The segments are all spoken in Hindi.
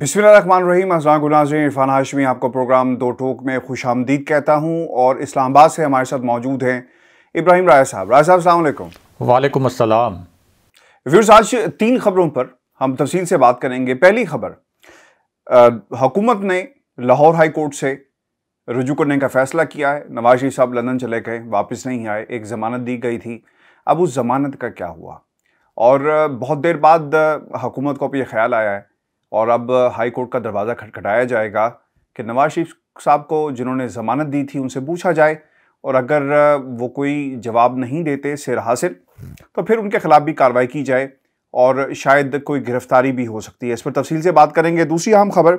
बिस्मिल्लाम अजागुलाजी इरफान हाशमी आपको प्रोग्राम दो टोक में खुश आमदीद कहता हूँ और इस्लामाबाद से हमारे साथ मौजूद हैं इब्राहिम राय साहब राय साहब सलामकुम वालेकुम अस्सलाम व्यूर्स आज तीन खबरों पर हम तफसील से बात करेंगे पहली खबर हुकूमत ने लाहौर हाई कोर्ट से रजू करने का फैसला किया है नवाज शरीफ साहब लंदन चले गए वापस नहीं आए एक ज़मानत दी गई थी अब उस ज़मानत का क्या हुआ और बहुत देर बाद हुकूमत को अब यह ख्याल आया है और अब हाई कोर्ट का दरवाज़ा खटखटाया जाएगा कि नवाज शरीफ साहब को जिन्होंने ज़मानत दी थी उनसे पूछा जाए और अगर वो कोई जवाब नहीं देते सिर हासिल तो फिर उनके ख़िलाफ़ भी कार्रवाई की जाए और शायद कोई गिरफ्तारी भी हो सकती है इस पर तफसील से बात करेंगे दूसरी अहम खबर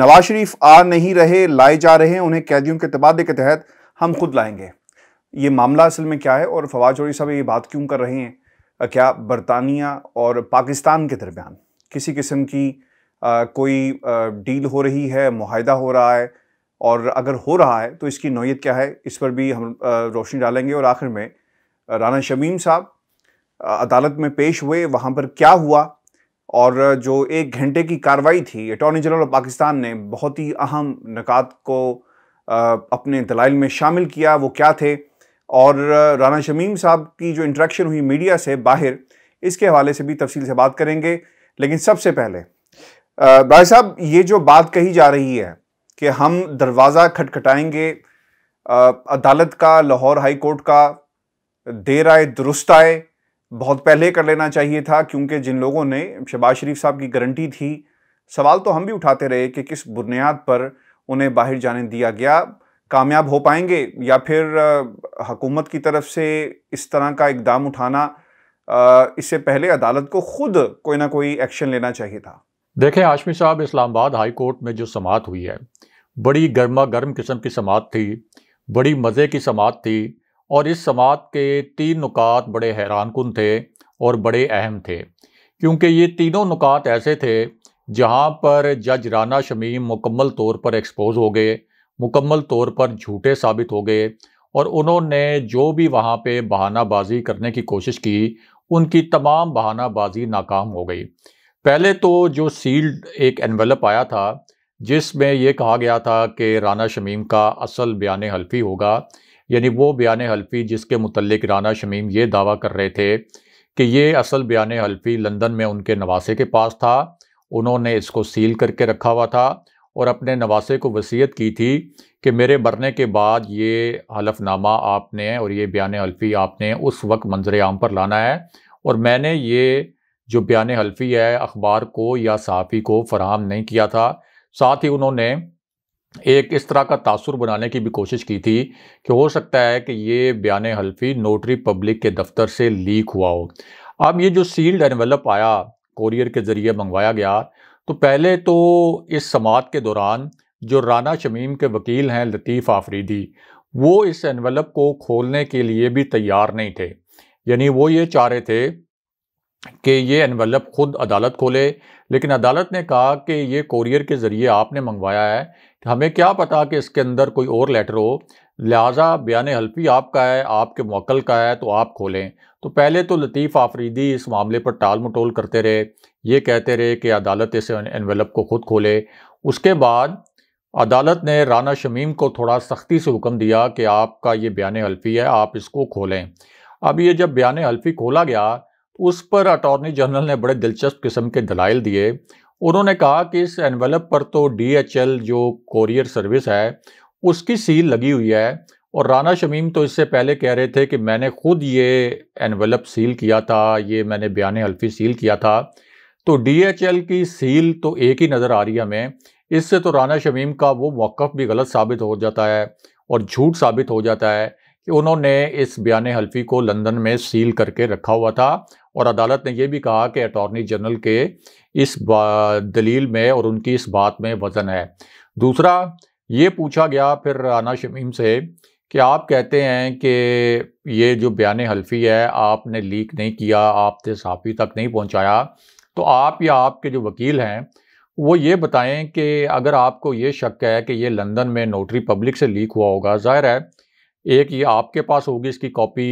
नवाज शरीफ आ नहीं रहे लाए जा रहे हैं उन्हें कैदियों के तबादले के तहत हम खुद लाएंगे ये मामला असल में क्या है और फवाद चौरी साहब ये बात क्यों कर रहे हैं क्या बरतानिया और पाकिस्तान के दरमियान किसी किस्म की आ, कोई आ, डील हो रही है माहिदा हो रहा है और अगर हो रहा है तो इसकी नोयत क्या है इस पर भी हम रोशनी डालेंगे और आखिर में राना शमीम साहब अदालत में पेश हुए वहाँ पर क्या हुआ और जो एक घंटे की कार्रवाई थी अटॉर्नी जनरल ऑफ पाकिस्तान ने बहुत ही अहम नकात को अपने दलाइल में शामिल किया वो क्या थे और राना शमीम साहब की जो इंट्रैक्शन हुई मीडिया से बाहर इसके हवाले से भी तफसील से बात करेंगे लेकिन सबसे पहले भाई साहब ये जो बात कही जा रही है कि हम दरवाज़ा खटखटाएंगे अदालत का लाहौर हाई कोर्ट का देर आए दुरुस्त आए बहुत पहले कर लेना चाहिए था क्योंकि जिन लोगों ने शहबाज शरीफ साहब की गारंटी थी सवाल तो हम भी उठाते रहे कि किस बुनियाद पर उन्हें बाहर जाने दिया गया कामयाब हो पाएंगे या फिर हकूमत की तरफ से इस तरह का इकदाम उठाना इससे पहले अदालत को खुद कोई ना कोई एक्शन लेना चाहिए था देखें आशमी साहब इस्लामाबाद हाई कोर्ट में जो समात हुई है बड़ी गर्मा गर्म किस्म की समात थी बड़ी मज़े की समात थी और इस समात के तीन नुकात बड़े हैरान कन थे और बड़े अहम थे क्योंकि ये तीनों नुकात ऐसे थे जहाँ पर जज राना शमीम मुकम्मल तौर पर एक्सपोज हो गए मुकम्मल तौर पर झूठे साबित हो गए और उन्होंने जो भी वहाँ पे बहानाबाजी करने की कोशिश की उनकी तमाम बहानाबाजी नाकाम हो गई पहले तो जो सील्ड एक एनवेलप आया था जिसमें यह कहा गया था कि राना शमीम का असल बयान हल्फी होगा यानी वो बयान हल्फी जिसके मतलब राना शमीम ये दावा कर रहे थे कि ये असल बयान हल्फी लंदन में उनके नवासे के पास था उन्होंने इसको सील करके रखा हुआ था और अपने नवासे को वसीयत की थी कि मेरे मरने के बाद ये हलफनामा आपने और ये बयान हल्फी आपने उस वक्त मंजर आम पर लाना है और मैंने ये जो बयान हल्फी है अखबार को या सहाफ़ी को फराहम नहीं किया था साथ ही उन्होंने एक इस तरह का तासुर बनाने की भी कोशिश की थी कि हो सकता है कि ये बयान हल्फी नोटरी पब्लिक के दफ्तर से लीक हुआ हो अब ये जो सील्ड एनवेलप आया कोरियर के ज़रिए मंगवाया गया तो पहले तो इस समात के दौरान जो राना शमीम के वकील हैं लतीफ़ आफरीदी वो इस एनवलप को खोलने के लिए भी तैयार नहीं थे यानी वो ये चाह रहे थे कि ये एनवलप खुद अदालत खोले लेकिन अदालत ने कहा कि ये कोरियर के ज़रिए आपने मंगवाया है हमें क्या पता कि इसके अंदर कोई और लेटर हो लिहाजा बयान हल्फी आपका है आपके मोकल का है तो आप खोलें तो पहले तो लतीफ़ आफरीदी इस मामले पर टाल मटोल करते रहे ये कहते रहे कि अदालत इस एनवेलप को खुद खोले उसके बाद अदालत ने राना शमीम को थोड़ा सख्ती से हुक्म दिया कि आपका ये बयान हल्फी है आप इसको खोलें अब ये जब बयान हल्फी खोला गया तो उस पर अटॉर्नी जनरल ने बड़े दिलचस्प किस्म के दलाइल दिए उन्होंने कहा कि इस एनवेलप पर तो डीएचएल जो कोरियर सर्विस है उसकी सील लगी हुई है और राना शमीम तो इससे पहले कह रहे थे कि मैंने खुद ये एनवेलप सील किया था ये मैंने बयान हल्फी सील किया था तो डीएचएल की सील तो एक ही नज़र आ रही है हमें इससे तो राना शमीम का वो मौक़ भी गलत साबित हो जाता है और झूठ साबित हो जाता है कि उन्होंने इस बयान हल्फी को लंदन में सील करके रखा हुआ था और अदालत ने यह भी कहा कि अटॉर्नी जनरल के इस दलील में और उनकी इस बात में वज़न है दूसरा ये पूछा गया फिर राना शमीम से कि आप कहते हैं कि ये जो बयान हल्फी है आपने लीक नहीं किया आपने साफ़ी तक नहीं पहुंचाया तो आप या आपके जो वकील हैं वो ये बताएं कि अगर आपको ये शक है कि ये लंदन में नोटरी पब्लिक से लीक हुआ होगा ज़ाहिर है एक ये आपके पास होगी इसकी कॉपी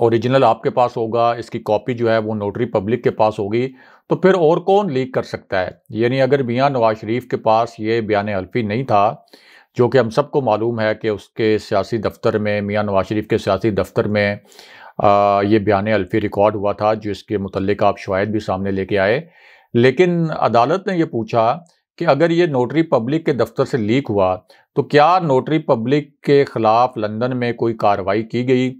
ओरिजिनल आपके पास होगा इसकी कॉपी जो है वो नोटरी पब्लिक के पास होगी तो फिर और कौन लीक कर सकता है यानी अगर मियाँ नवाज शरीफ के पास ये बयान अल्फी नहीं था जो कि हम सबको मालूम है कि उसके सियासी दफ्तर में मियाँ नवाज शरीफ के सियासी दफ्तर में ये बयान अल्फी रिकॉर्ड हुआ था जिसके मतलब आप शवायद भी सामने लेके आए लेकिन अदालत ने यह पूछा कि अगर ये नोटरी पब्लिक के दफ्तर से लीक हुआ तो क्या नोटरी पब्लिक के ख़िलाफ़ लंदन में कोई कार्रवाई की गई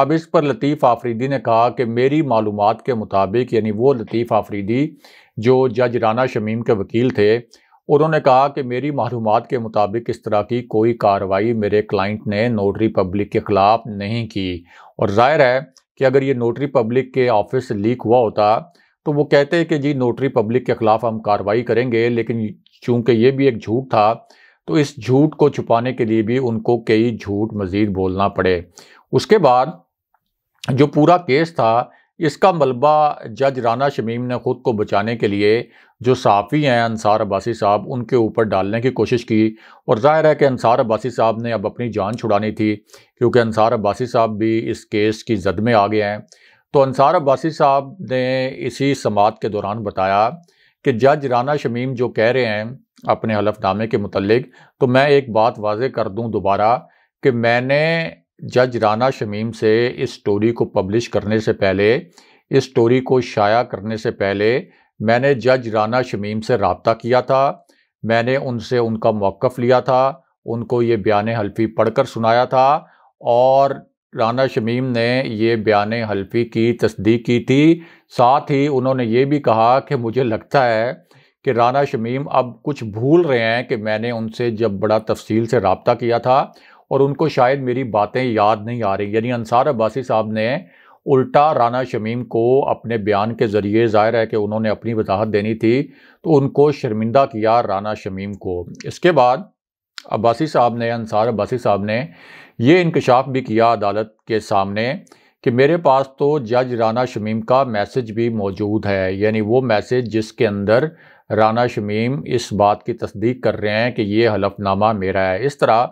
अब इस पर लतीफ़ आफरीदी ने कहा कि मेरी मालूम के मुताबिक यानी वो लतीफ़ आफरीदी जो जज राना शमीम के वकील थे उन्होंने कहा कि मेरी मालूम के मुताबिक इस तरह की कोई कार्रवाई मेरे क्लाइंट ने नोटरी पब्लिक के ख़िलाफ़ नहीं की और जाहिर है कि अगर ये नोटरी पब्लिक के ऑफिस लीक हुआ होता तो वो कहते हैं कि जी नोटरी पब्लिक के ख़िलाफ़ हम कार्रवाई करेंगे लेकिन चूँकि ये भी एक झूठ था तो इस झूठ को छुपाने के लिए भी उनको कई झूठ मज़ीद बोलना पड़े उसके बाद जो पूरा केस था इसका मलबा जज राना शमीम ने ख़ुद को बचाने के लिए जो साफ़ी हैं अनसार अब्बासी साहब उनके ऊपर डालने की कोशिश की और ज़ाहिर है कि अंसार अब्बासी साहब ने अब अपनी जान छुड़ानी थी क्योंकि अनसार अब्बासी साहब भी इस केस की जद में आ गए हैं तो अनसार अब्बासी साहब ने इसी समात के दौरान बताया कि जज राना शमीम जो कह रहे हैं अपने हलफनामे के मतलब तो मैं एक बात वाज कर दूँ दोबारा कि मैंने जज राना शमीम से इस स्टोरी को पब्लिश करने से पहले इस स्टोरी को शाया करने से पहले मैंने जज राना शमीम से रबता किया था मैंने उनसे उनका मौक़ लिया था उनको ये बयान हल्फी पढ़कर सुनाया था और राना शमीम ने ये बयान हल्फी की तस्दीक की थी साथ ही उन्होंने ये भी कहा कि मुझे लगता है कि राना शमीम अब कुछ भूल रहे हैं कि मैंने उनसे जब बड़ा तफसील से रबता किया था और उनको शायद मेरी बातें याद नहीं आ रही यानी अनसार अब्बासी साहब ने उल्टा राना शमीम को अपने बयान के ज़रिए ज़ाहिर है कि उन्होंने अपनी वजाहत देनी थी तो उनको शर्मिंदा किया राना शमीम को इसके बाद अब्बासी साहब ने अनसार अब्बासी साहब ने ये इंकशाफ भी किया अदालत के सामने कि मेरे पास तो जज राना शमीम का मैसेज भी मौजूद है यानी वो मैसेज जिसके अंदर राना शमीम इस बात की तस्दीक कर रहे हैं कि ये हलफनामा मेरा है इस तरह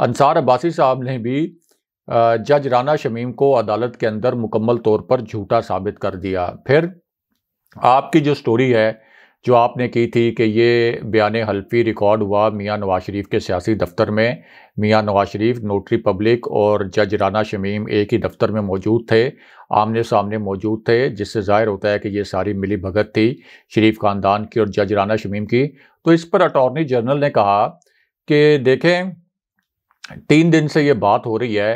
अंसार अब्बासी साहब ने भी जज राना शमीम को अदालत के अंदर मुकम्मल तौर पर झूठा साबित कर दिया फिर आपकी जो स्टोरी है जो आपने की थी कि ये बयान हल्फी रिकॉर्ड हुआ मियां नवाज शरीफ के सियासी दफ्तर में मियां नवाज शरीफ नोटरी पब्लिक और जज राना शमीम एक ही दफ्तर में मौजूद थे आमने सामने मौजूद थे जिससे जाहिर होता है कि ये सारी मिली भगत थी शरीफ ख़ानदान की और जज राना शमीम की तो इस पर अटॉर्नी जनरल ने कहा कि देखें तीन दिन से ये बात हो रही है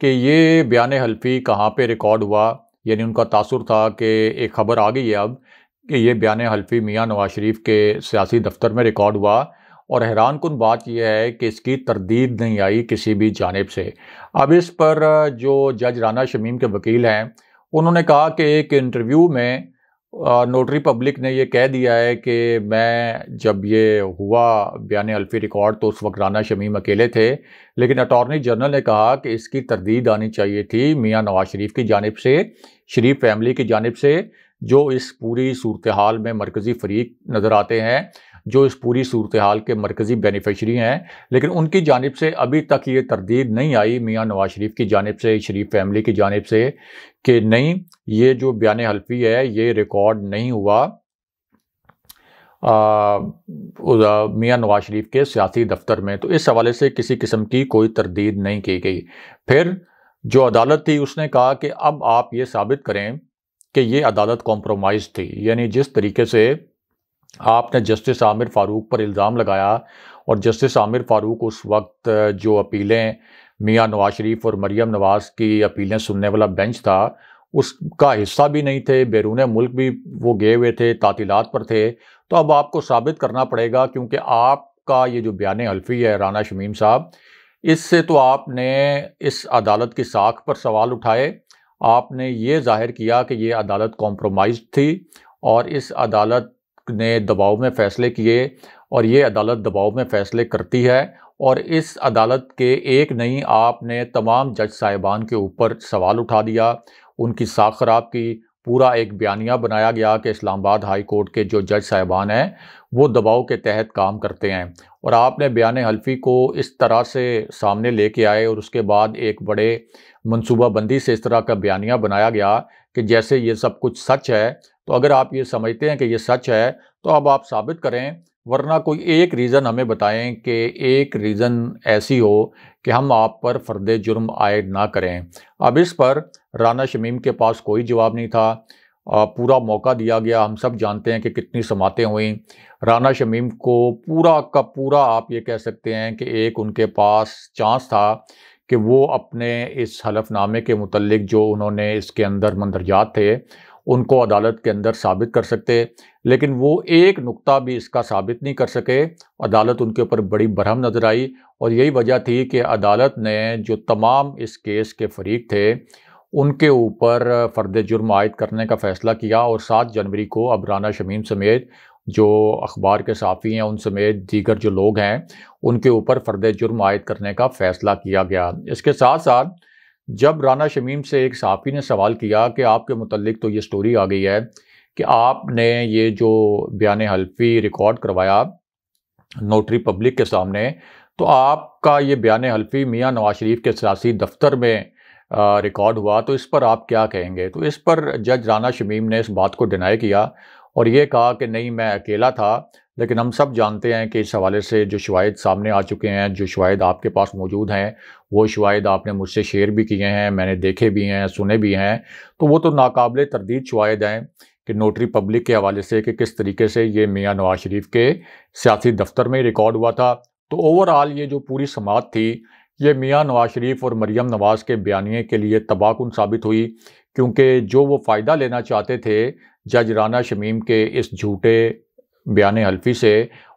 कि ये बयान हल्फी कहाँ पे रिकॉर्ड हुआ यानी उनका तासर था कि एक खबर आ गई है अब कि ये बयान हल्फी मियाँ नवाज शरीफ के सियासी दफ्तर में रिकॉर्ड हुआ और हैरान कन बात यह है कि इसकी तरदीद नहीं आई किसी भी जानब से अब इस पर जो जज राना शमीम के वकील हैं उन्होंने कहा कि एक इंटरव्यू में नोटरी पब्लिक ने यह कह दिया है कि मैं जब ये हुआ बयान अल्फी रिकॉर्ड तो उस वक्त राना शमीम अकेले थे लेकिन अटॉर्नी जनरल ने कहा कि इसकी तरदीद आनी चाहिए थी मियाँ नवाज शरीफ की जानब से शरीफ फैमिली की जानब से जो इस पूरी सूरत हाल में मरकज़ी फरीक नज़र आते हैं जो इस पूरी सूरत हाल के मरकज़ी बेनिफिशरी हैं लेकिन उनकी जानब से अभी तक ये तरदीद नहीं आई मियाँ नवाज शरीफ की जानब से शरीफ फैमिली की जानब से कि नहीं ये जो बयान हल्फी है ये रिकॉर्ड नहीं हुआ मियाँ नवाज शरीफ के सियासी दफ्तर में तो इस हवाले से किसी किस्म की कोई तरदीद नहीं की गई फिर जो अदालत थी उसने कहा कि अब आप ये साबित करें कि ये अदालत कॉम्प्रोमाइज़ थी यानी जिस तरीके से आपने जस्टिस आमिर फ़ारूक पर इल्ज़ाम लगाया और जस्टिस आमिर फ़ारूक उस वक्त जो अपीलें मियां नवाज शरीफ और मरियम नवाज की अपीलें सुनने वाला बेंच था उसका हिस्सा भी नहीं थे बैरून मुल्क भी वो गए हुए थे तातीलत पर थे तो अब आपको साबित करना पड़ेगा क्योंकि आपका ये जो बयान हल्फी है राना शमीम साहब इससे तो आपने इस अदालत की साख पर सवाल उठाए आपने ये जाहिर किया कि ये अदालत कॉम्प्रोमाइज थी और इस अदालत ने दबाव में फ़ैसले किए और ये अदालत दबाव में फ़ैसले करती है और इस अदालत के एक नहीं आपने तमाम जज साहिबान के ऊपर सवाल उठा दिया उनकी साख खराब की पूरा एक बयानिया बनाया गया कि इस्लामाबाद हाई कोर्ट के जो जज साहिबान हैं वो दबाव के तहत काम करते हैं और आपने बयान हल्फी को इस तरह से सामने लेके आए और उसके बाद एक बड़े मनसूबाबंदी से इस तरह का बयानिया बनाया गया कि जैसे ये सब कुछ सच है तो अगर आप ये समझते हैं कि ये सच है तो अब आप साबित करें वरना कोई एक रीज़न हमें बताएं कि एक रीज़न ऐसी हो कि हम आप पर फर्द जुर्म आयद ना करें अब इस पर राना शमीम के पास कोई जवाब नहीं था आ, पूरा मौका दिया गया हम सब जानते हैं कि कितनी समातें हुई राना शमीम को पूरा का पूरा आप ये कह सकते हैं कि एक उनके पास चांस था कि वो अपने इस हलफनामे के मतलब जो उन्होंने इसके अंदर मंदरजात थे उनको अदालत के अंदर साबित कर सकते लेकिन वो एक नुक्ता भी इसका साबित नहीं कर सके अदालत उनके ऊपर बड़ी बरहम नज़र आई और यही वजह थी कि अदालत ने जो तमाम इस केस के फरीक थे उनके ऊपर फ़र्द जुर्म आयद करने का फ़ैसला किया और सात जनवरी को अब राना शमीम समेत जो अखबार के साफ़ी हैं उन समेत दीगर जो लोग हैं उनके ऊपर फ़र्द जुर्म आयद करने का फ़ैसला किया गया इसके साथ साथ जब राना शमीम से एक सहाफ़ी ने सवाल किया कि आपके मतलब तो ये स्टोरी आ गई है कि आपने ये जो बयान हल्फी रिकॉर्ड करवाया नोटरी पब्लिक के सामने तो आपका ये बयान हल्फी मियाँ नवाज शरीफ के सियासी दफ्तर में रिकॉर्ड हुआ तो इस पर आप क्या कहेंगे तो इस पर जज राना शमीम ने इस बात को डिनाई किया और ये कहा कि नहीं मैं अकेला था लेकिन हम सब जानते हैं कि इस हवाले से जो शवाद सामने आ चुके हैं जो शवाद आपके पास मौजूद हैं वो शवाद आपने मुझसे शेयर भी किए हैं मैंने देखे भी हैं सुने भी हैं तो वो तो नाकबले तरदीद शवाद हैं कि नोटरी पब्लिक के हवाले से कि किस तरीके से ये मियाँ नवाज शरीफ के सियासी दफ्तर में रिकॉर्ड हुआ था तो ओवरऑल ये जो पूरी समाज थी ये मियाँ नवाज शरीफ और मरीम नवाज़ के बयानी के लिए तबाहकुन साबित हुई क्योंकि जो वो फ़ायदा लेना चाहते थे जज राना शमीम के इस झूठे बयान हल्फी से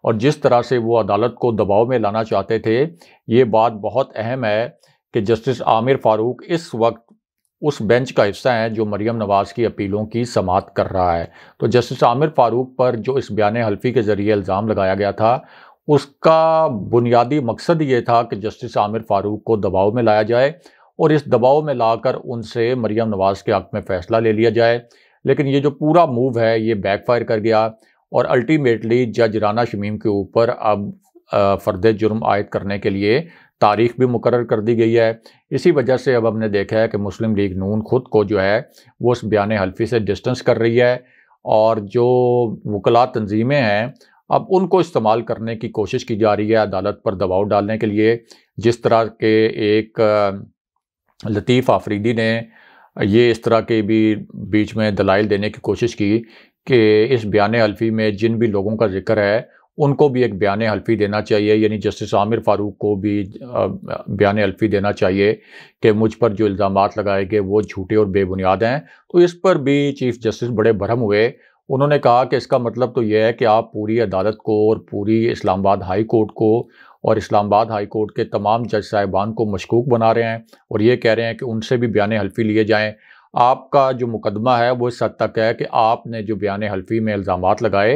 और जिस तरह से वो अदालत को दबाव में लाना चाहते थे ये बात बहुत अहम है कि जस्टिस आमिर फ़ारूक इस वक्त उस बेंच का हिस्सा है जो मरियम नवाज़ की अपीलों की समात कर रहा है तो जस्टिस आमिर फ़ारूक पर जो इस बयान हल्फी के ज़रिए इल्ज़ाम लगाया गया था उसका बुनियादी मकसद ये था कि जस्टिस आमिर फ़ारूक को दबाव में लाया जाए और इस दबाव में लाकर उनसे मरियम नवाज़ के हक़ में फ़ैसला ले लिया जाए लेकिन ये जो पूरा मूव है ये बैकफायर कर गया और अल्टीमेटली जज राना शमीम के ऊपर अब फ़र्द जुर्म आयद करने के लिए तारीख भी मुकर कर दी गई है इसी वजह से अब हमने देखा है कि मुस्लिम लीग नून ख़ुद को जो है वो उस बयान हल्फी से डिस्टेंस कर रही है और जो वकला तंजीमें हैं अब उनको इस्तेमाल करने की कोशिश की जा रही है अदालत पर दबाव डालने के लिए जिस तरह के एक लतीफ़ आफरीदी ने ये इस तरह के भी बीच में दलाइल देने की कोशिश की कि इस बयान हल्फी में जिन भी लोगों का जिक्र है उनको भी एक बयान हल्फी देना चाहिए यानी जस्टिस आमिर फारूक को भी बयान हल्फी देना चाहिए कि मुझ पर जो इल्ज़ाम लगाए गए वो झूठे और बेबुनियाद हैं तो इस पर भी चीफ जस्टिस बड़े भरम हुए उन्होंने कहा कि इसका मतलब तो यह है कि आप पूरी अदालत को और पूरी इस्लामाबाद हाई कोर्ट को और इस्लामाबाद हाई कोर्ट के तमाम जज साहिबान को मशकूक बना रहे हैं और ये कह रहे हैं कि उनसे भी बयान हल्फी लिए जाएँ आपका जो मुकदमा है वो इस हद तक है कि आपने जो बयान हल्फी में इल्ज़ाम लगाए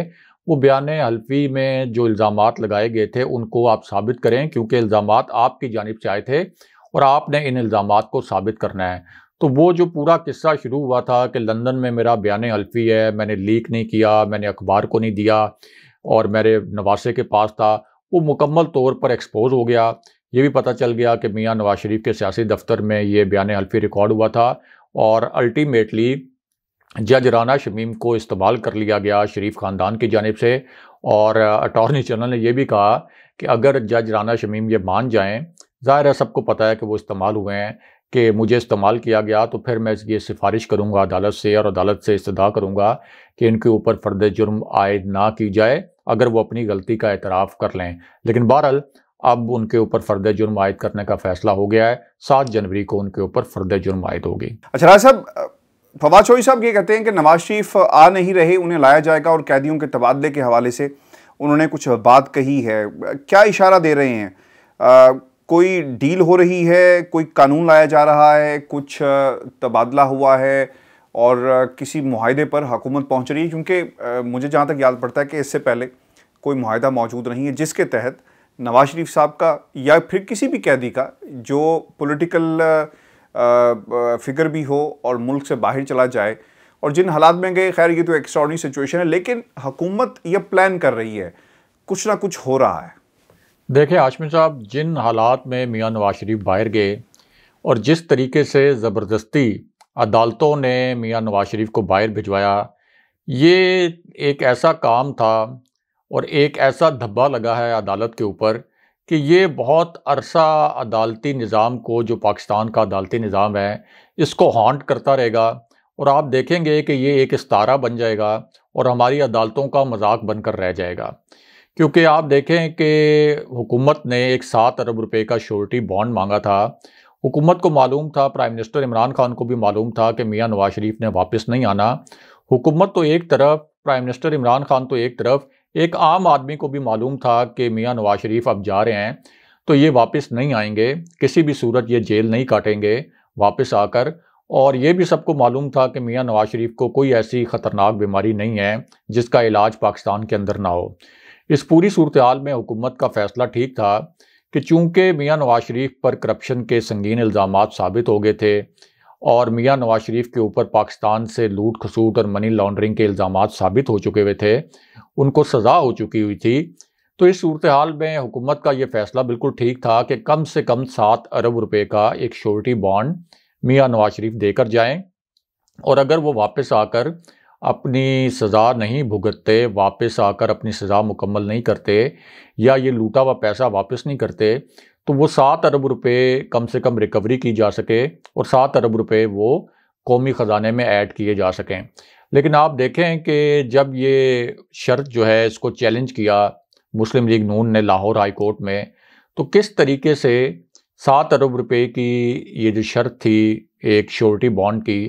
वो बयान हल्फी में जो इल्ज़ाम लगाए गए थे उनको आप साबित करें क्योंकि इल्ज़ाम आपकी जानब से आए थे और आपने इन इल्ज़ाम को साबित करना है तो वो जो पूरा किस्सा शुरू हुआ था कि लंदन में मेरा बयान हल्फी है मैंने लीक नहीं किया मैंने अखबार को नहीं दिया और मेरे नवासे के पास था वो मुकम्मल तौर पर एक्सपोज हो गया ये भी पता चल गया कि मियाँ नवाज शरीफ के सियासी दफ्तर में ये बयान हल्फी रिकॉर्ड हुआ था और अल्टीमेटली जज राना शमीम को इस्तेमाल कर लिया गया शरीफ ख़ानदान की जानब से और अटॉर्नी uh, जनरल ने यह भी कहा कि अगर जज राना शमीम ये मान जाएँ ज़ाहिर है सबको पता है कि वो इस्तेमाल हुए हैं कि मुझे इस्तेमाल किया गया तो फिर मैं ये सिफारिश करूँगा अदालत से और अदालत से इस्तः करूँगा कि इनके ऊपर फर्द जुर्म आयद ना की जाए अगर वो अपनी गलती का एतराफ़ कर लें लेकिन बहरहाल अब उनके ऊपर फर्द जुर्म आयद करने का फैसला हो गया है सात जनवरी को उनके ऊपर फर्द जुर्म आयद होगी अच्छा राज साहब फवाद चौधरी साहब ये कहते हैं कि नवाज शरीफ आ नहीं रहे उन्हें लाया जाएगा और कैदियों के तबादले के हवाले से उन्होंने कुछ बात कही है क्या इशारा दे रहे हैं आ, कोई डील हो रही है कोई कानून लाया जा रहा है कुछ तबादला हुआ है और किसी माहदे पर हुकूमत पहुँच रही है क्योंकि मुझे जहाँ तक याद पड़ता है कि इससे पहले कोई माहिदा मौजूद नहीं है जिसके तहत नवाज शरीफ साहब का या फिर किसी भी कैदी का जो पॉलिटिकल फिगर भी हो और मुल्क से बाहर चला जाए और जिन हालात में गए खैर ये तो एक्स्ट्रॉडनरी सिचुएशन है लेकिन हुकूमत यह प्लान कर रही है कुछ ना कुछ हो रहा है देखिए आशमिन साहब जिन हालात में मियाँ नवाज शरीफ बाहर गए और जिस तरीके से ज़बरदस्ती अदालतों ने मियाँ नवाज शरीफ को बाहर भिजवाया ये एक ऐसा काम था और एक ऐसा धब्बा लगा है अदालत के ऊपर कि ये बहुत अरसा अदालती निज़ाम को जो पाकिस्तान का अदालती निज़ाम है इसको हॉन्ट करता रहेगा और आप देखेंगे कि ये एक इस्तारा बन जाएगा और हमारी अदालतों का मजाक बनकर रह जाएगा क्योंकि आप देखें कि हुकूमत ने एक सात अरब रुपए का श्योरिटी बॉन्ड मांगा था हुकूमत को मालूम था प्राइम मिनिस्टर इमरान खान को भी मालूम था कि मियाँ नवाज शरीफ ने वापस नहीं आना हुकूमत तो एक तरफ प्राइम मिनिस्टर इमरान खान तो एक तरफ एक आम आदमी को भी मालूम था कि मियाँ नवाज शरीफ अब जा रहे हैं तो ये वापस नहीं आएंगे किसी भी सूरत ये जेल नहीं काटेंगे वापस आकर और ये भी सबको मालूम था कि मियाँ नवाज शरीफ को कोई ऐसी ख़तरनाक बीमारी नहीं है जिसका इलाज पाकिस्तान के अंदर ना हो इस पूरी सूरत हाल में हुकूमत का फ़ैसला ठीक था कि चूँकि मियाँ नवाज शरीफ पर करप्शन के संगीन इल्ज़ाम साबित हो गए थे और मियां नवाज शरीफ के ऊपर पाकिस्तान से लूट खसूट और मनी लॉन्ड्रिंग के इल्ज़ाम साबित हो चुके हुए थे उनको सज़ा हो चुकी हुई थी तो इस सूरत हाल में हुकूमत का ये फैसला बिल्कुल ठीक था कि कम से कम सात अरब रुपये का एक श्योरिटी बॉन्ड मियाँ नवाज शरीफ देकर जाएँ और अगर वो वापस आकर अपनी सज़ा नहीं भुगतते वापस आकर अपनी सज़ा मुकम्मल नहीं करते या ये लूटा हुआ पैसा वापस नहीं करते तो वो सात अरब रुपए कम से कम रिकवरी की जा सके और सात अरब रुपए वो कौमी ख़जाने में ऐड किए जा सकें लेकिन आप देखें कि जब ये शर्त जो है इसको चैलेंज किया मुस्लिम लीग नून ने लाहौर हाई कोर्ट में तो किस तरीके से सात अरब रुपए की ये जो शर्त थी एक श्योरिटी बॉन्ड की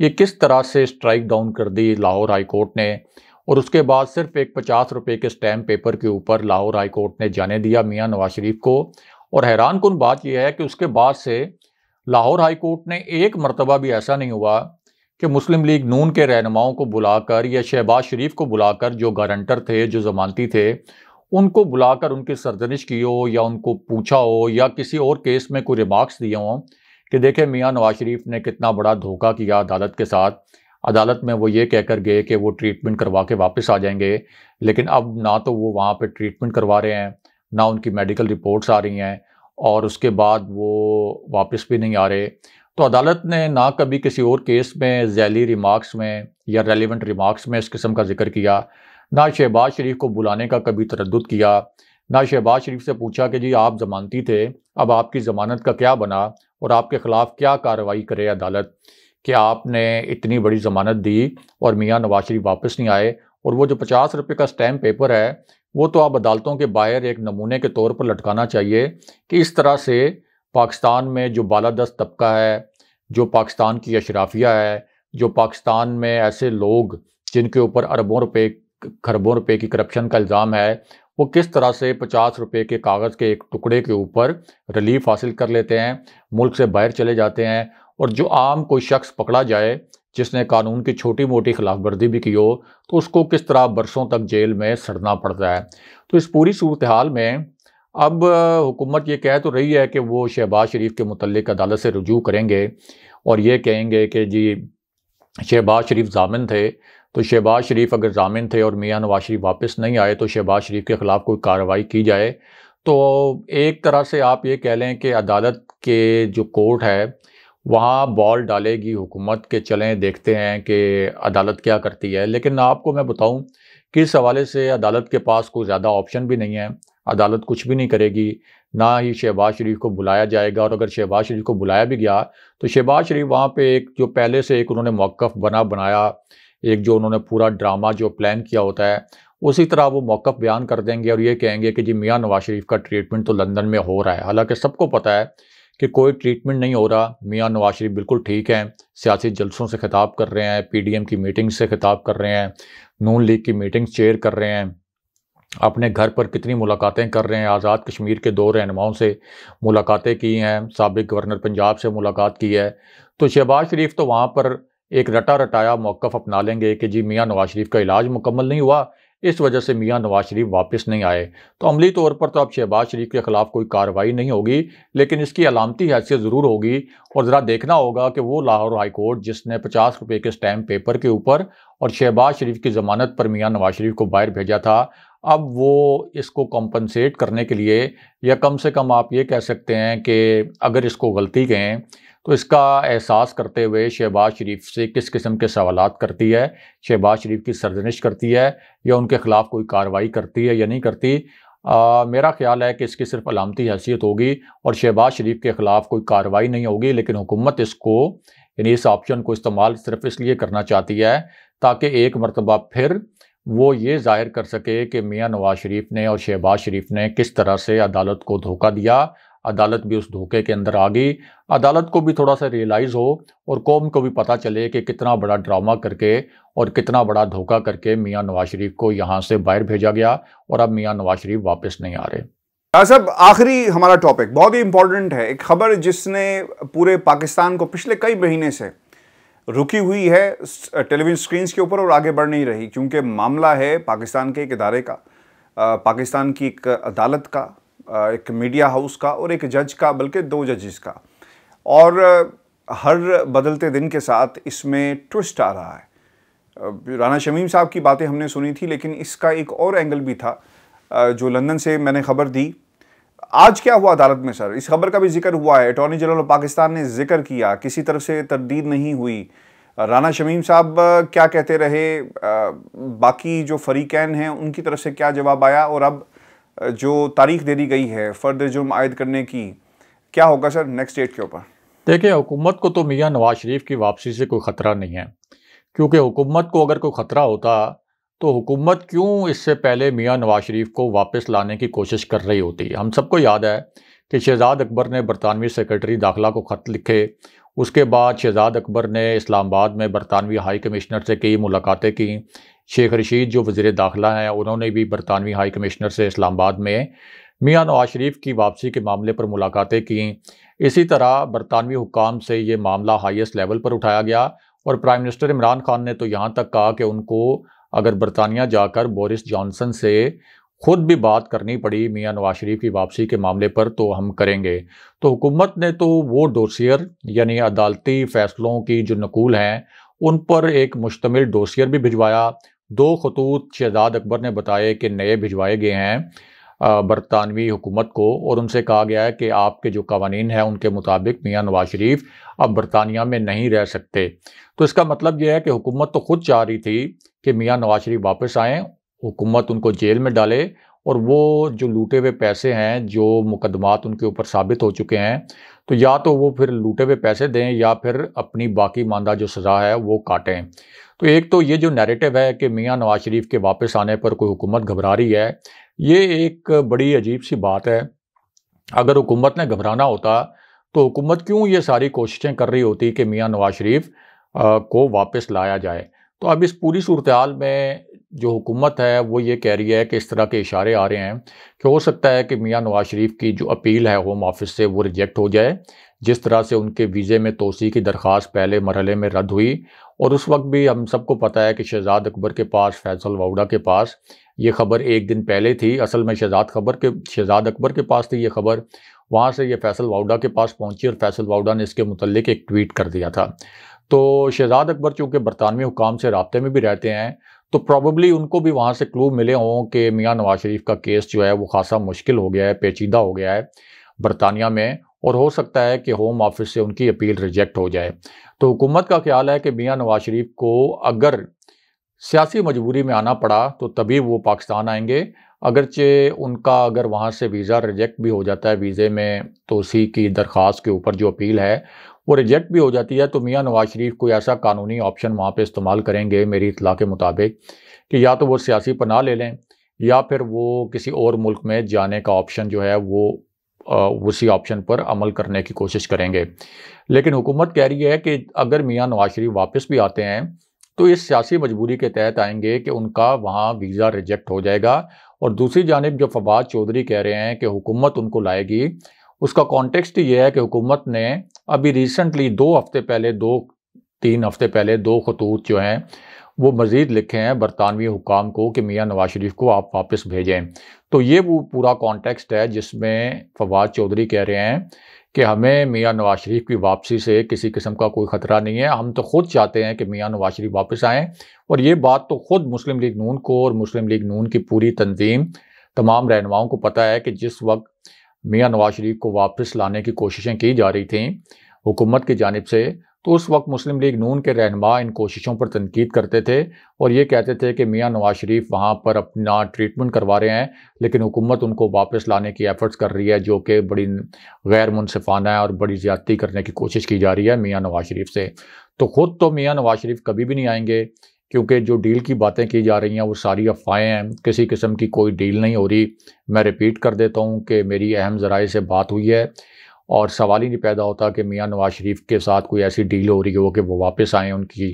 ये किस तरह से स्ट्राइक डाउन कर दी लाहौर हाई कोर्ट ने और उसके बाद सिर्फ एक पचास रुपए के स्टैम्प पेपर के ऊपर लाहौर हाई कोर्ट ने जाने दिया मियां नवाज शरीफ को और हैरान कन बात यह है कि उसके बाद से लाहौर हाई कोर्ट ने एक मरतबा भी ऐसा नहीं हुआ कि मुस्लिम लीग नून के रहनुमाओं को बुलाकर या शहबाज शरीफ को बुलाकर जो गारंटर थे जो जमानती थे उनको बुलाकर उनकी सरजनिश की हो या उनको पूछा हो या किसी और केस में कोई रिमार्क्स दिए हों कि देखे मियाँ नवाज शरीफ ने कितना बड़ा धोखा किया अदालत के साथ अदालत में वो ये कहकर गए कि वो ट्रीटमेंट करवा के वापस आ जाएंगे लेकिन अब ना तो वो वहाँ पर ट्रीटमेंट करवा रहे हैं ना उनकी मेडिकल रिपोर्ट्स आ रही हैं और उसके बाद वो वापस भी नहीं आ रहे तो अदालत ने ना कभी किसी और केस में जैली रिमार्क्स में या रेलिवेंट रिमार्क्स में इस किस्म का जिक्र किया ना शहबाज शरीफ को बुलाने का कभी तरद किया ना शहबाज शरीफ से पूछा कि जी आप जमानती थे अब आपकी ज़मानत का क्या बना और आपके ख़िलाफ़ क्या कार्रवाई करे अदालत कि आपने इतनी बड़ी ज़मानत दी और मियाँ नवाज शरीफ वापस नहीं आए और वो जो पचास रुपये का स्टैम्प पेपर है वो तो आप अदालतों के बाहर एक नमूने के तौर पर लटकाना चाहिए कि इस तरह से पाकिस्तान में जो बालादस्त तबका है जो पाकिस्तान की अशराफिया है जो पाकिस्तान में ऐसे लोग जिनके ऊपर अरबों रुपए खरबों रुपए की करप्शन का इल्ज़ाम है वो किस तरह से पचास रुपए के कागज़ के एक टुकड़े के ऊपर रिलीफ हासिल कर लेते हैं मुल्क से बाहर चले जाते हैं और जो आम कोई शख्स पकड़ा जाए जिसने कानून की छोटी मोटी खिलाफ वर्जी भी की हो तो उसको किस तरह बरसों तक जेल में सड़ना पड़ता है तो इस पूरी सूरत हाल में अब हुकूमत ये कह तो रही है कि वो शहबाज शरीफ के मतलब अदालत से रजू करेंगे और ये कहेंगे कि जी शहबाज शरीफ जामिन थे तो शहबाज शरीफ अगर जामिन थे और मियाँ नवाज शरीफ वापस नहीं आए तो शहबाज शरीफ के ख़िलाफ़ कोई कार्रवाई की जाए तो एक तरह से आप ये कह लें कि अदालत के जो कोर्ट है वहाँ बॉल डालेगी हुकूमत के चलें देखते हैं कि अदालत क्या करती है लेकिन आपको मैं बताऊं कि इस हवाले से अदालत के पास कोई ज़्यादा ऑप्शन भी नहीं है अदालत कुछ भी नहीं करेगी ना ही शहबाज शरीफ को बुलाया जाएगा और अगर शहबाज शरीफ को बुलाया भी गया तो शहबाज शरीफ वहाँ पर एक जो पहले से एक उन्होंने मौक़ बना बनाया एक जो उन्होंने पूरा ड्रामा जो प्लान किया होता है उसी तरह वो मौक़ बयान कर देंगे और ये कहेंगे कि जी मियाँ नवाज शरीफ का ट्रीटमेंट तो लंदन में हो रहा है हालांकि सबको पता है कि कोई ट्रीटमेंट नहीं हो रहा मियाँ नवाज शरीफ बिल्कुल ठीक हैं सियासी जलसों से खिताब कर रहे हैं पीडीएम की मीटिंग से खिताब कर रहे हैं नून लीग की मीटिंग चेयर कर रहे हैं अपने घर पर कितनी मुलाकातें कर रहे हैं आज़ाद कश्मीर के दो रहनुमाओं से मुलाकातें की हैं सबक गवर्नर पंजाब से मुलाकात की है तो शहबाज शरीफ तो वहाँ पर एक रटा रटाया मौक़ अपना लेंगे कि जी मियाँ नवाज शरीफ का इलाज मुकम्मल नहीं हुआ इस वजह से मियाँ नवाज शरीफ वापस नहीं आए तो अमली तौर पर तो अब शहबाज शरीफ के ख़िलाफ़ कोई कार्रवाई नहीं होगी लेकिन इसकी अलामती हैसियत ज़रूर होगी और ज़रा देखना होगा कि वो लाहौर हाई कोर्ट जिसने पचास रुपये के स्टैम्प पेपर के ऊपर और शहबाज शरीफ की ज़मानत पर मियाँ नवाज शरीफ को बाहर भेजा था अब वो इसको कॉम्पनसेट करने के लिए या कम से कम आप ये कह सकते हैं कि अगर इसको गलती कहें तो इसका एहसास करते हुए शहबाज शरीफ से किस किस्म के सवाल करती है शहबाज शरीफ की सरजनिश करती है या उनके ख़िलाफ़ कोई कार्रवाई करती है या नहीं करती आ, मेरा ख्याल है कि इसकी सिर्फ अलामती हैसियत होगी और शहबाज शरीफ के ख़िलाफ़ कोई कार्रवाई नहीं होगी लेकिन हुकूमत इसको यानी इस ऑप्शन को इस्तेमाल सिर्फ इसलिए करना चाहती है ताकि एक मरतबा फिर वो ये जाहिर कर सके कि मियाँ नवाज शरीफ ने और शहबाज शरीफ ने किस तरह से अदालत को धोखा दिया अदालत भी उस धोखे के अंदर आ गई अदालत को भी थोड़ा सा रियलाइज़ हो और कौम को भी पता चले कि कितना बड़ा ड्रामा करके और कितना बड़ा धोखा करके मियाँ नवाज शरीफ को यहाँ से बाहर भेजा गया और अब मियाँ नवाज शरीफ वापस नहीं आ रहे साहब आखिरी हमारा टॉपिक बहुत ही इंपॉर्टेंट है एक खबर जिसने पूरे पाकिस्तान को पिछले कई महीने से रुकी हुई है टेलीविजन स्क्रीन के ऊपर और आगे बढ़ नहीं रही क्योंकि मामला है पाकिस्तान के एक इदारे का पाकिस्तान की एक अदालत का एक मीडिया हाउस का और एक जज का बल्कि दो जजेस का और हर बदलते दिन के साथ इसमें ट्विस्ट आ रहा है राना शमीम साहब की बातें हमने सुनी थी लेकिन इसका एक और एंगल भी था जो लंदन से मैंने खबर दी आज क्या हुआ अदालत में सर इस खबर का भी जिक्र हुआ है अटॉर्नी जनरल ऑफ पाकिस्तान ने जिक्र किया किसी तरफ से तरदीद नहीं हुई राना शमीम साहब क्या कहते रहे बाकी जो फरीकैन हैं उनकी तरफ से क्या जवाब आया और अब जो तारीख दे दी गई है फर्द जुर्म आयद करने की क्या होगा सर नेक्स्ट डेट के ऊपर देखिए हुकूमत को तो मियाँ नवाज शरीफ की वापसी से कोई ख़तरा नहीं है क्योंकि हुकूमत को अगर कोई ख़तरा होता तो हुकूमत क्यों इससे पहले मियाँ नवाज शरीफ को वापस लाने की कोशिश कर रही होती हम सबको याद है कि शहजाद अकबर ने बरतानवी सेक्रेटरी दाखिला को ख़त लिखे उसके बाद शहजाद अकबर ने इस्लामाबाद में बरतानवी हाई कमिश्नर से कई मुलाकातें कहीं शेख रशीद जो वजीर दाखिला हैं उन्होंने भी बरतानवी हाई कमिश्नर से इस्लामाबाद में मियाँ नवाज शरीफ की वापसी के मामले पर मुलाकातें की इसी तरह बरतानवी हुकाम से ये मामला हाइस्ट लेवल पर उठाया गया और प्राइम मिनिस्टर इमरान खान ने तो यहाँ तक कहा कि उनको अगर बरतानिया जाकर बोरिस जॉनसन से खुद भी बात करनी पड़ी मियाँ नवाज शरीफ की वापसी के मामले पर तो हम करेंगे तो हुकूमत ने तो वो डोसियर यानी अदालती फ़ैसलों की जो नकूल हैं उन पर एक मुश्तमिल डोसियर भी भिजवाया दो खतूत शहजाद अकबर ने बताए कि नए भिजवाए गए हैं बरतानवी हुकूमत को और उनसे कहा गया है कि आपके जो कवानीन हैं उनके मुताबिक मियाँ नवाज शरीफ अब बरतानिया में नहीं रह सकते तो इसका मतलब यह है कि हुकूमत तो खुद चाह रही थी कि मियाँ नवाज शरीफ वापस आएँ हुकूमत उनको जेल में डाले और वो जो लूटे हुए पैसे हैं जो मुकदमात उनके ऊपर साबित हो चुके हैं तो या तो वो फिर लूटे हुए पैसे दें या फिर अपनी बाकी मानदा जो सज़ा है वो काटें तो एक तो ये जो नैरेटिव है कि मियाँ नवाज शरीफ के वापस आने पर कोई हुकूमत घबरा रही है ये एक बड़ी अजीब सी बात है अगर हुकूमत ने घबराना होता तो हुकूमत क्यों ये सारी कोशिशें कर रही होती कि मियाँ नवाज शरीफ को वापस लाया जाए तो अब इस पूरी सूरत हाल में जो हुकूमत है वो ये कह रही है कि इस तरह के इशारे आ रहे हैं कि हो सकता है कि मियाँ नवाज शरीफ की जो अपील है होम ऑफिस से वो रिजेक्ट हो जाए जिस तरह से उनके वीज़े में तोसी की दरख्वास्त पहले मरहले में रद्द हुई और उस वक्त भी हम सबको पता है कि शहजाद अकबर के पास फैसल वाउडा के पास ये खबर एक दिन पहले थी असल में शहजाद खबर के शहजाद अकबर के पास थी ये खबर वहाँ से ये फैसल वाउडा के पास पहुँची और फैसल वाउडा ने इसके मतलब एक ट्वीट कर दिया था तो शहजाद अकबर चूँकि बरतानवी हुकाम से रबते में भी रहते हैं तो प्रॉबली उनको भी वहाँ से क्लू मिले हों कि मियाँ नवाज शरीफ का केस जो है वो खासा मुश्किल हो गया है पेचीदा हो गया है बरतानिया में और हो सकता है कि होम ऑफिस से उनकी अपील रिजेक्ट हो जाए तो हुकूमत का ख्याल है कि मियाँ नवाज शरीफ को अगर सियासी मजबूरी में आना पड़ा तो तभी वो पाकिस्तान आएंगे अगरचे उनका अगर वहाँ से वीज़ा रिजेक्ट भी हो जाता है वीज़े में तोसी की दरख्वास्त के ऊपर जो अपील है वो रिजेक्ट भी हो जाती है तो मियाँ नवाज शरीफ कोई ऐसा कानूनी ऑप्शन वहाँ पे इस्तेमाल करेंगे मेरी इतला के मुताबिक कि या तो वो सियासी पनाह ले लें या फिर वो किसी और मुल्क में जाने का ऑप्शन जो है वो उसी ऑप्शन पर अमल करने की कोशिश करेंगे लेकिन हुकूमत कह रही है कि अगर मियाँ नवाज शरीफ वापस भी आते हैं तो इस सियासी मजबूरी के तहत आएंगे कि उनका वहाँ वीज़ा रिजेक्ट हो जाएगा और दूसरी जानब जो फवाद चौधरी कह रहे हैं कि हुकूमत उनको लाएगी उसका कॉन्टेक्स्ट ये है कि हुकूमत ने अभी रिसेंटली दो हफ्ते पहले दो तीन हफ्ते पहले दो खतूत जो हैं वो मज़ीद लिखे हैं बरतानवी हुकाम को कि मियाँ नवाज शरीफ को आप वापस भेजें तो ये वो पूरा कॉन्टेक्स्ट है जिसमें फवाद चौधरी कह रहे हैं कि हमें मियाँ नवाज शरीफ की वापसी से किसी किस्म का कोई ख़तरा नहीं है हम तो खुद चाहते हैं कि मियाँ नवाज शरीफ वापस आएँ और ये बात तो ख़ुद मुस्लिम लीग नून को और मुस्लिम लीग नून की पूरी तंजीम तमाम रहनुमाओं को पता है कि जिस वक्त मियाँ नवाज शरीफ को वापस लाने की कोशिशें की जा रही थी हुकूमत की जानब से तो उस वक्त मुस्लिम लीग नून के रहनमा इन कोशिशों पर तनकीद करते थे और ये कहते थे कि मियाँ नवाज शरीफ वहाँ पर अपना ट्रीटमेंट करवा रहे हैं लेकिन हुकूमत उनको वापस लाने की एफ़र्ट्स कर रही है जो कि बड़ी गैर मुनफाना है और बड़ी ज़्यादती करने की कोशिश की जा रही है मियाँ नवाज शरीफ से तो ख़ुद तो मियाँ नवाज शरीफ कभी भी नहीं आएंगे क्योंकि जो डील की बातें की जा रही हैं वो सारी अफवाहें हैं किसी किस्म की कोई डील नहीं हो रही मैं रिपीट कर देता हूँ कि मेरी अहम ज़राए से बात हुई है और सवाल ही नहीं पैदा होता कि मियाँ नवाज शरीफ के साथ कोई ऐसी डील हो रही हो कि वो वापस आएँ उनकी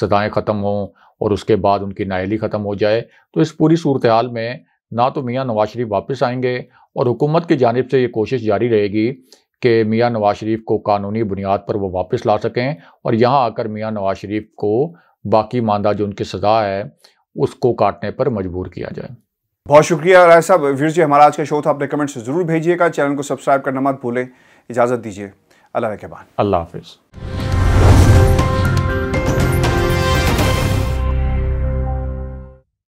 सदाएँ ख़त्म हों और उसके बाद उनकी नायली ख़त्म हो जाए तो इस पूरी सूरत हाल में ना तो मियाँ नवाज शरीफ वापस आएंगे और हुकूमत की जानब से ये कोशिश जारी रहेगी कि मियाँ नवाज शरीफ को कानूनी बुनियाद पर वो वापस ला सकें और यहाँ आकर मियाँ नवाज शरीफ को बाकी मानदा जो उनकी सज़ा है उसको काटने पर मजबूर किया जाए बहुत शुक्रिया राय साहब वीर जी हमारा आज का शो था अपने कमेंट्स ज़रूर भेजिएगा चैनल को सब्सक्राइब करना मत भूलें इजाज़त दीजिए अल्लाह के बाद अल्लाह हाफिज़